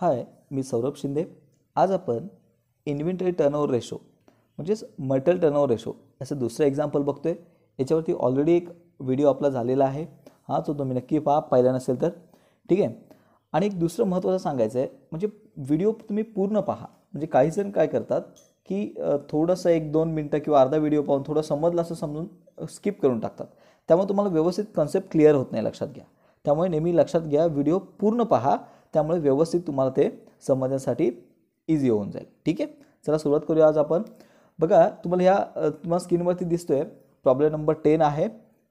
हाय मी सौरभ शिंदे आज आपण inventory turnover ratio म्हणजेच मटल टर्नओव्हर रेशो असं दुसरं एक्झाम्पल बघतो आहे याच्यावरती ऑलरेडी एक व्हिडिओ आपला झालेला आहे हा तो तुम्ही नक्की पहा पाहिला नसेल तर ठीक आहे आणि एक दुसरं महत्त्वाचं सांगायचं आहे म्हणजे व्हिडिओ तुम्ही पूर्ण पहा म्हणजे काही जण काय करतात की थोडंसं एक दोन मिनटं किंवा अर्धा व्हिडिओ पाहून थोडं समजलं असं समजून स्किप करून टाकतात त्यामुळे तुम्हाला व्यवस्थित कन्सेप्ट क्लिअर होत नाही लक्षात घ्या त्यामुळे नेहमी लक्षात घ्या व्हिडिओ पूर्ण पहा त्यामुळे व्यवस्थित तुम्हाला ते समजण्यासाठी इझी होऊन जाईल ठीक आहे चला सुरुवात करूया आज आपण बघा तुम्हाला ह्या तुम्हाला स्क्रीनवरती आहे प्रॉब्लेम नंबर टेन आहे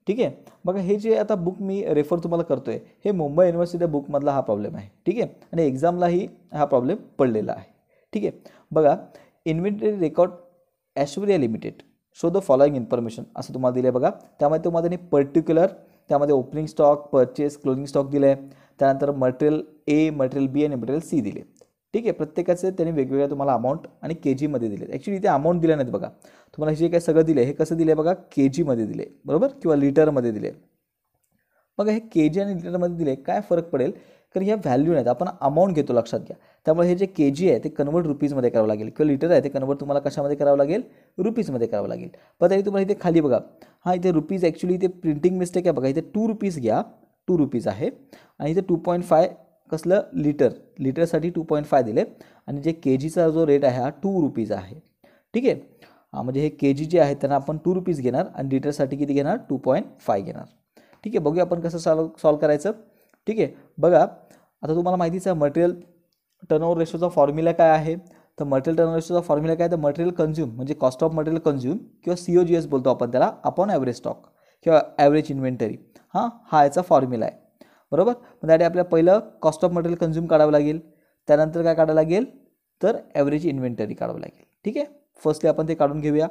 ठीक आहे बघा हे जे आता बुक मी रेफर तुम्हाला करतो आहे हे मुंबई युनिव्हर्सिटी बुकमधला हा प्रॉब्लेम आहे ठीक आहे आणि एक्झामलाही हा प्रॉब्लेम पडलेला आहे ठीक आहे बघा inventory record Aishwarya limited show the following information असं तुम्हाला दिलं आहे बघा त्यामध्ये तुम्हाला त्यांनी पर्टिक्युलर त्यामध्ये opening stock purchase closing stock दिलं आहे त्यानंतर मटेरियल ए मटेरियल बी आणि मटेरियल सी दिले ठीक आहे प्रत्येकाचे त्यांनी वेगवेगळ्या तुम्हाला अमाऊंट आणि के जीमध्ये दिले ॲक्च्युली इथे अमाऊंट दिल्या नाहीत बघा तुम्हाला जे काय सगळं दिलं हे कसं दिलं आहे बघा के जीमध्ये दिले बरोबर किंवा लिटरमध्ये दिले बघा हे के जी आणि लिटरमध्ये दिले काय फरक पडेल कारण ह्या व्हॅल्यू नाहीत आपण अमाऊंट घेतो लक्षात घ्या त्यामुळे हे जे के जी आहे ते कन्वर्ट रुपीजमध्ये करावं लागेल किंवा लिटर आहे ते कन्वर्ट तुम्हाला कशामध्ये करावं लागेल रुपीजमध्ये करावं लागेल पण तरी तुम्हाला इथे खाली बघा हां इथे रुपीज ॲक्च्युली इथे प्रिंटिंग मिस्टेक आहे बघा इथे टू रुपीज घ्या टू रुपीज आहे आणि इथे टू पॉईंट फाय कसलं लिटर लिटरसाठी टू पॉईंट फाय दिले आणि जे के जीचा जो रेट आहे हा टू रुपीज आहे ठीक आहे म्हणजे हे के जी जे आहे त्यांना आपण टू रुपीज घेणार आणि लिटरसाठी किती घेणार टू पॉईंट फाय घेणार ठीक आहे बघूया आपण कसं सॉल्व सॉल्व करायचं ठीक आहे बघा आता तुम्हाला माहितीच आहे मटेरियल टर्नओव्हर रेशोचा फॉर्म्युला काय आहे तर मटेरियल टर्नओव्हर रेशोचा फॉर्म्युला काय तर मटेरियल कन्झ्युम म्हणजे कॉस्ट ऑफ मटेरियल कन्झ्युम किंवा सी ओ जी एस बोलतो आपण त्याला अपॉन ॲव्हरेज स्टॉक किंवा ॲव्हरेज इन्व्हेंटरी हां हा याचा फॉर्म्युला आहे बरोबर मग त्यासाठी आपल्याला पहिलं कॉस्ट ऑफ मटेरियल कन्झ्युम काढावं लागेल त्यानंतर काय काढावं लागेल तर ॲव्हरेज इन्व्हेंटरी काढावं लागेल ठीक आहे फर्स्टली आपण ते काढून घेऊया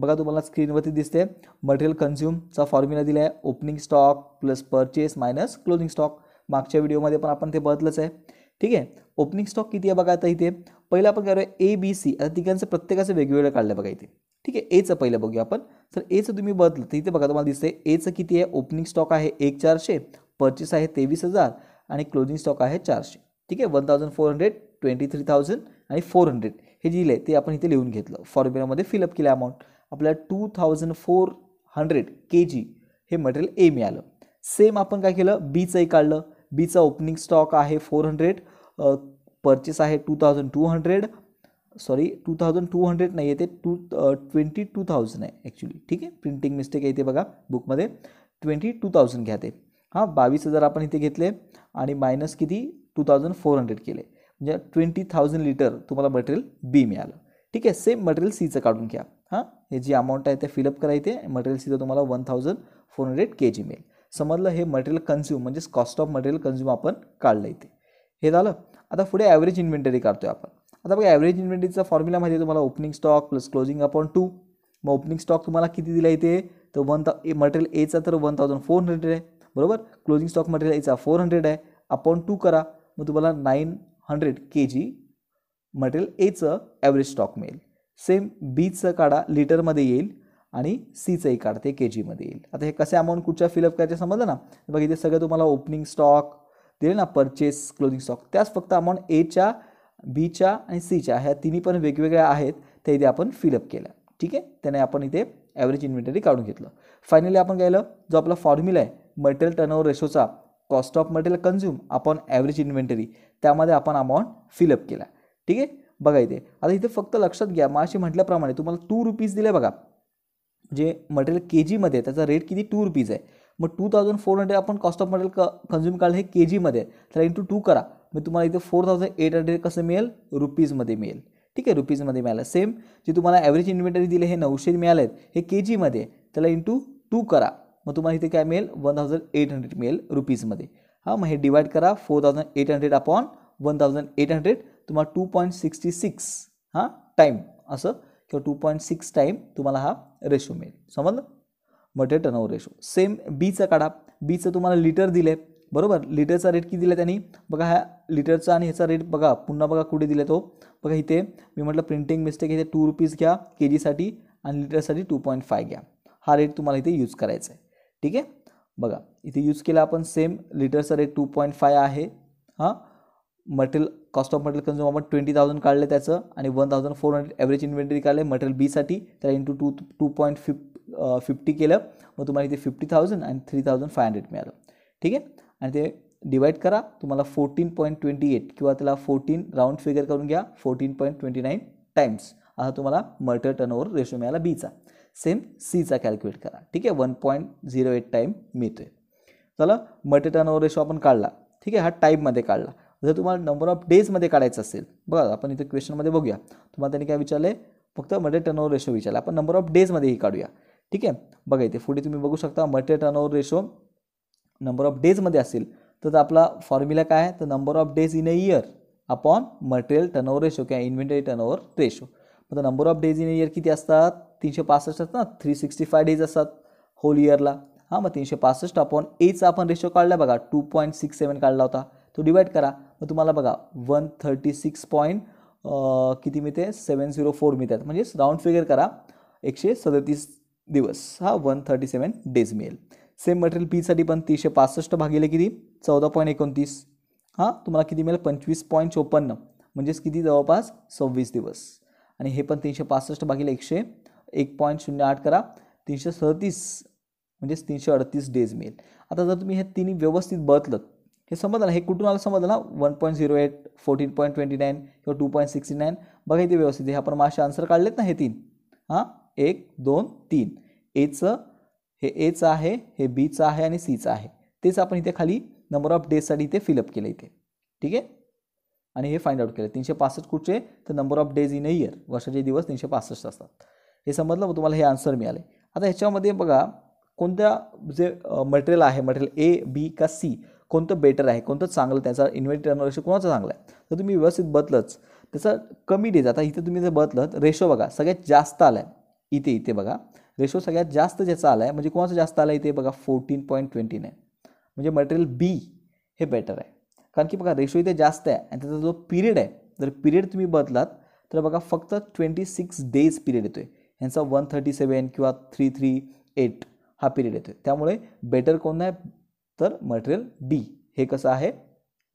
बघा तुम्हाला स्क्रीनवरती दिसते मटेरियल कन्झ्युमचा फॉर्म्युला दिला आहे opening stock plus purchase minus closing stock मागच्या व्हिडिओमध्ये पण आपण ते बदलच आहे ठीक आहे ओपनिंग स्टॉक किती आहे बघा आता इथे पहिलं आपण करूया ए बी सी आता तिघांचं प्रत्येकाचं वेगवेगळं काढलं बघा इथे ठीक आहे एचं पहिलं बघूया आपण तर एचं तुम्ही बदल इथे बघा तुम्हाला दिसतंय एचं किती आहे ओपनिंग स्टॉक आहे एक चारशे पर्चेस आहे तेवीस हजार आणि क्लोजिंग स्टॉक आहे चारशे ठीक आहे one thousand four hundred twenty three thousand आणि फोर हंड्रेड हे जे लिहिले ते आपण इथे लिहून घेतलं फॉर्म्युलामध्ये फिलअप केलं अमाऊंट आपल्याला two thousand four hundred K G हे मटेरियल ए मिळालं सेम आपण काय केलं बीचंही काढलं बीचा ओपनिंग स्टॉक आहे फोर हंड्रेड पर्चेस आहे two thousand two hundred sorry two thousand two hundred नाही आहे ते टू ट्वेंटी टू थाउजंड आहे ॲक्च्युली ठीक आहे प्रिंटिंग मिस्टेक आहे ते बघा बुकमध्ये ट्वेंटी टू थाउजंड घ्या ते हां बावीस हजार आपण इथे घेतले आणि मायनस किती टू थाउजंड फोर हंड्रेड केले म्हणजे ट्वेंटी थाउजंड लिटर तुम्हाला मटेरियल बी मिळालं ठीक आहे सेम मटेरियल सीचं काढून घ्या हां हे जी अमाऊंट आहे ते फिलअप करायचे मटेरियल सीचं तुम्हाला one thousand four hundred K G मिळेल समजलं हे मटेरियल कन्झ्युम म्हणजेच कॉस्ट ऑफ मटेरियल कन्झ्युम आपण काढलं इथे हे झालं आता पुढे ॲव्हरेज इन्व्हेंटरी काढतोय आपण आता बघा ॲव्हरेज इन्व्हेंटरीचा फॉर्म्युला माहिती आहे तुम्हाला opening stock plus closing upon two मग ओपनिंग स्टॉक तुम्हाला किती दिला इथे तर वन था मटेरियल एचा तर वन थाउजंड फोर हंड्रेड आहे बरोबर क्लोजिंग स्टॉक मटेरियल एचा फोर हंड्रेड आहे अपॉन टू करा मग तुम्हाला nine hundred K G material एचं ॲव्हरेज स्टॉक मिळेल सेम बीचं काढा लिटरमध्ये येईल आणि सीचंही काढते के जीमध्ये येईल आता हे कसे अमाऊंट कुठच्या फिलअप करायचे समजलं ना बघा इथे सगळं तुम्हाला ओपनिंग स्टॉक दिले ना परचेस क्लोदिंग स्टॉक त्याच फक्त अमाऊंट एच्या बीच्या आणि सीच्या ह्या तिन्ही पण वेगवेगळ्या आहेत त्या इथे आपण फिलअप केल्या ठीक आहे त्याने आपण इथे ॲव्हरेज इन्व्हेंटरी काढून घेतलं फायनली आपण गेलं जो आपला फॉर्म्युला आहे मटेरियल टर्नओव्हर रेशोचा कॉस्ट ऑफ मटेरियल कन्झ्युम आपण ॲव्हरेज इन्व्हेंटरी त्यामध्ये आपण अमाऊंट फिलअप केला ठीक आहे बघा इथे आता इथे फक्त लक्षात घ्या अशी म्हटल्याप्रमाणे तुम्हाला टू रुपीज दिले बघा जे मटेरियल के जीमध्ये त्याचा रेट किती टू रुपीज आहे मग टू थाउजंड फोर हंड्रेड आपण कॉस्ट ऑफ मटेरियल क कन्झ्युम काढलं हे के जीमध्ये त्याला इंटू टू करा मग तुम्हाला इथे फोर थाउजंड एट हंड्रेड कसं मिळेल रुपीजमध्ये मिळेल ठीक आहे रुपीजमध्ये मिळालं सेम जे तुम्हाला ॲव्हरेज इन्व्हेंटरी दिले हे नऊशे मिळाले आहेत हे के जीमध्ये त्याला इंटू टू करा मग तुम्हाला इथे काय मिळेल वन थाउजंड एट हंड्रेड मिळेल रुपीजमध्ये हां मग हे डिवाईड करा four thousand eight hundred upon one thousand eight hundred तुम्हाला टू पॉईंट सिक्स्टी सिक्स हां टाईम असं किंवा टू पॉईंट सिक्स टाईम तुम्हाला हा रेशो मिळेल समजलं मटेरियल ओवर रेशो सेम बीचं काढा बीचं तुम्हाला लिटर दिले बरोबर लिटरचा रेट किती दिला त्यांनी बघा हा लिटरचा आणि ह्याचा रेट बघा पुन्हा बघा कुठे दिला तो बघा इथे मी म्हटलं प्रिंटिंग मिस्टेक इथे टू रुपीज घ्या के जीसाठी आणि लिटरसाठी टू पॉईंट फाय घ्या हा रेट तुम्हाला इथे यूज करायचा आहे ठीक आहे बघा इथे यूज केला आपण सेम लिटरचा रेट टू पॉईंट फाय आहे हां material cost of material consume आपण ट्वेंटी थाउजंड काढले त्याचं आणि one thousand four hundred average inventory काढले मटेरियल बीसाठी त्याला इंटू टू टू पॉईंट फिफ फिफ्टी केलं मग तुम्हाला इथे फिफ्टी थाउजंड आणि थ्री थाउजंड फाय हंड्रेड मिळालं ठीक आहे आणि ते डिवाईड करा तुम्हाला फोर्टीन पॉईंट ट्वेंटी एट किंवा त्याला फोर्टीन राऊंड फिगर करून घ्या fourteen point twenty nine times हा तुम्हाला मर्टर टर्नओव्हर रेशो मिळाला बीचा सेम सीचा कॅल्क्युलेट करा ठीक आहे one point zero eight time मिळतो आहे चला मर्टर टर्नओव्हर रेशो आपण काढला ठीक आहे हा टाईपमध्ये काढला जर तुम्हाला नंबर ऑफ डेजमध्ये काढायचं असेल बघा आपण इथे क्वेश्चनमध्ये बघूया तुम्हाला त्यांनी काय विचारलं आहे फक्त मर्टर टर्नओव्हर रेशो विचारला आपण नंबर ऑफ डेजमध्येही काढूया ठीक आहे बघा इथे पुढे तुम्ही बघू शकता material turnover ratio number of डेजमध्ये असेल तर आपला फॉर्म्युला काय आहे तर number of days in a year upon material turnover ratio किंवा इन्व्हेंटरी टर्नओव्हर रेशो तर number of days in year किती असतात तीनशे पासष्ट असतात ना थ्री सिक्स्टी फाय डेज असतात होल इयरला हां मग तीनशे पासष्ट अपॉन एचा आपण रेशो काढला बघा टू पॉईंट सिक्स सेवन काढला होता तो डिवाइड करा मग तुम्हाला बघा वन थर्टी सिक्स पॉईंट किती मिळते सेवन झिरो फोर मिळतात म्हणजेच राऊंड फिगर करा एकशे सदतीस दिवस हा वन थर्टी सेवन डेज मिळेल सेम मटेरियल पीसाठी पण तीनशे पासष्ट भागिले किती चौदा पॉईंट एकोणतीस हां तुम्हाला किती मिळेल पंचवीस पॉईंट चोपन्न म्हणजेच किती जवळपास सव्वीस दिवस आणि हे पण तीनशे पासष्ट भागिले एकशे एक पॉईंट शून्य आठ करा तीनशे सदतीस म्हणजेच तीनशे अडतीस डेज मिळेल आता जर तुम्ही हे तिन्ही व्यवस्थित बदलत हे समजलं ना हे कुठून आलं समजलं ना one point zero eight fourteen point twenty nine किंवा टू पॉईंट सिक्स्टी नाईन बघा इथे व्यवस्थित हे आपण मासे आन्सर काढलेत ना हे तीन हां एक दोन तीन एचं हे एचं आहे हे बीचं आहे आणि सीचं आहे तेच आपण इथे खाली नंबर ऑफ डेजसाठी इथे फिलअप केलं इथे ठीक आहे आणि हे फाइंड आउट केलं तीनशे पासष्ट कुठचे तर number of days in a year वर्षाचे दिवस तीनशे पासष्ट असतात हे समजलं मग तुम्हाला हे आन्सर मिळाले आता ह्याच्यामध्ये बघा कोणत्या जे मटेरियल आहे मटेरियल ए बी का सी कोणतं बेटर आहे कोणतं चांगलं त्याचा इन्व्हेंटरी रेशो कोणाचं चांगलं आहे तर तुम्ही व्यवस्थित बदलच त्याचा कमी डेज आता इथे तुम्ही जर बदलत रेशो बघा सगळ्यात जास्त आला आहे इथे इथे बघा रेशो सगळ्यात जास्त ज्याचा आला आहे म्हणजे कोणाचा जास्त आला आहे इथे बघा फोर्टीन पॉईंट ट्वेंटी नाईन म्हणजे मटेरियल बी हे बेटर आहे कारण की बघा रेशो इथे जास्त आहे आणि त्याचा जो पिरियड आहे जर पिरियड तुम्ही बदलात तर बघा फक्त ट्वेंटी सिक्स डेज पिरियड येतो आहे ह्यांचा वन थर्टी सेवन किंवा थ्री थ्री एट हा पिरियड येतो आहे त्यामुळे बेटर कोण आहे तर मटेरियल बी हे कसं आहे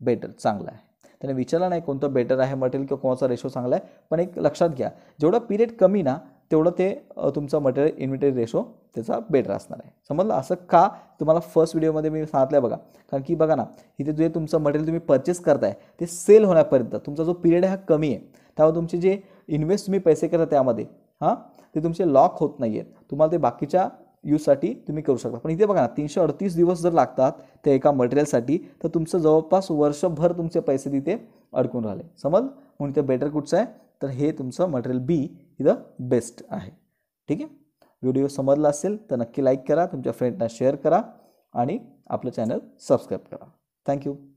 बेटर चांगलं आहे त्याने विचारलं नाही कोणतं बेटर आहे मटेरियल किंवा कोणाचा रेशो चांगला आहे पण एक लक्षात घ्या जेवढा पिरियड कमी ना तेवढं ते तुमचा मटेरियल इन्व्हेंटरी रेशो त्याचा बेटर असणार आहे समजलं असं का तुम्हाला फर्स्ट व्हिडिओमध्ये मी सांगितलं आहे बघा कारण की बघा ना इथे जे तुमचं मटेरियल तुम्ही परचेस करताय ते सेल होण्यापर्यंत तुमचा जो पिरियड आहे हा कमी आहे त्यामुळे तुमचे जे इन्व्हेस्ट तुम्ही पैसे करता त्यामध्ये हां ते तुमचे लॉक होत नाही आहेत तुम्हाला ते बाकीच्या यूजसाठी तुम्ही करू शकता पण इथे बघा ना तीनशे अडतीस दिवस जर लागतात त्या एका मटेरियलसाठी तर तुमचं जवळपास वर्षभर तुमचे पैसे तिथे अडकून राहिले समज म्हणून ते बेटर कुठचं आहे तर हे तुमचं मटेरियल बी द बेस्ट आहे ठीक आहे व्हिडिओ समजला असेल तर नक्की लाईक करा तुमच्या फ्रेंडना शेअर करा आणि आपलं चॅनल सबस्क्राईब करा थँक्यू